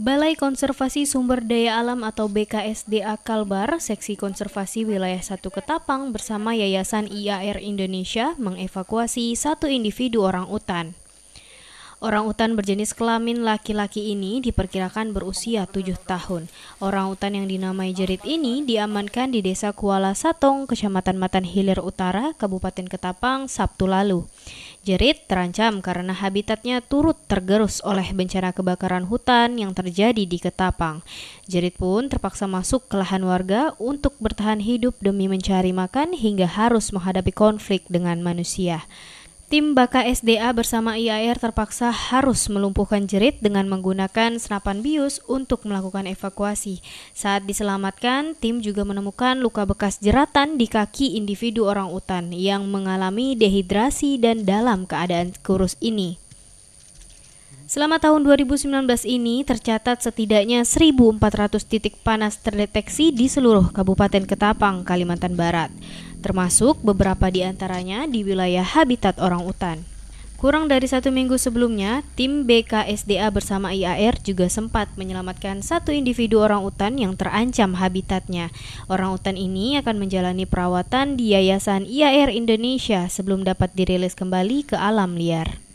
Balai Konservasi Sumber Daya Alam atau BKSDA Kalbar, Seksi Konservasi Wilayah 1 Ketapang bersama Yayasan IAR Indonesia mengevakuasi satu individu orang utan. Orang utan berjenis kelamin laki-laki ini diperkirakan berusia 7 tahun. Orang utan yang dinamai Jerit ini diamankan di Desa Kuala Satong, Kecamatan Matan Hilir Utara, Kabupaten Ketapang, Sabtu lalu. Jerit terancam karena habitatnya turut tergerus oleh bencana kebakaran hutan yang terjadi di Ketapang. Jerit pun terpaksa masuk ke lahan warga untuk bertahan hidup demi mencari makan hingga harus menghadapi konflik dengan manusia. Tim Baka SDA bersama IAR terpaksa harus melumpuhkan jerit dengan menggunakan senapan bius untuk melakukan evakuasi. Saat diselamatkan, tim juga menemukan luka bekas jeratan di kaki individu orang utan yang mengalami dehidrasi dan dalam keadaan kurus ini. Selama tahun 2019 ini tercatat setidaknya 1.400 titik panas terdeteksi di seluruh Kabupaten Ketapang, Kalimantan Barat, termasuk beberapa di antaranya di wilayah habitat orang utan. Kurang dari satu minggu sebelumnya, tim BKSDA bersama IAR juga sempat menyelamatkan satu individu orang utan yang terancam habitatnya. Orang utan ini akan menjalani perawatan di Yayasan IAR Indonesia sebelum dapat dirilis kembali ke alam liar.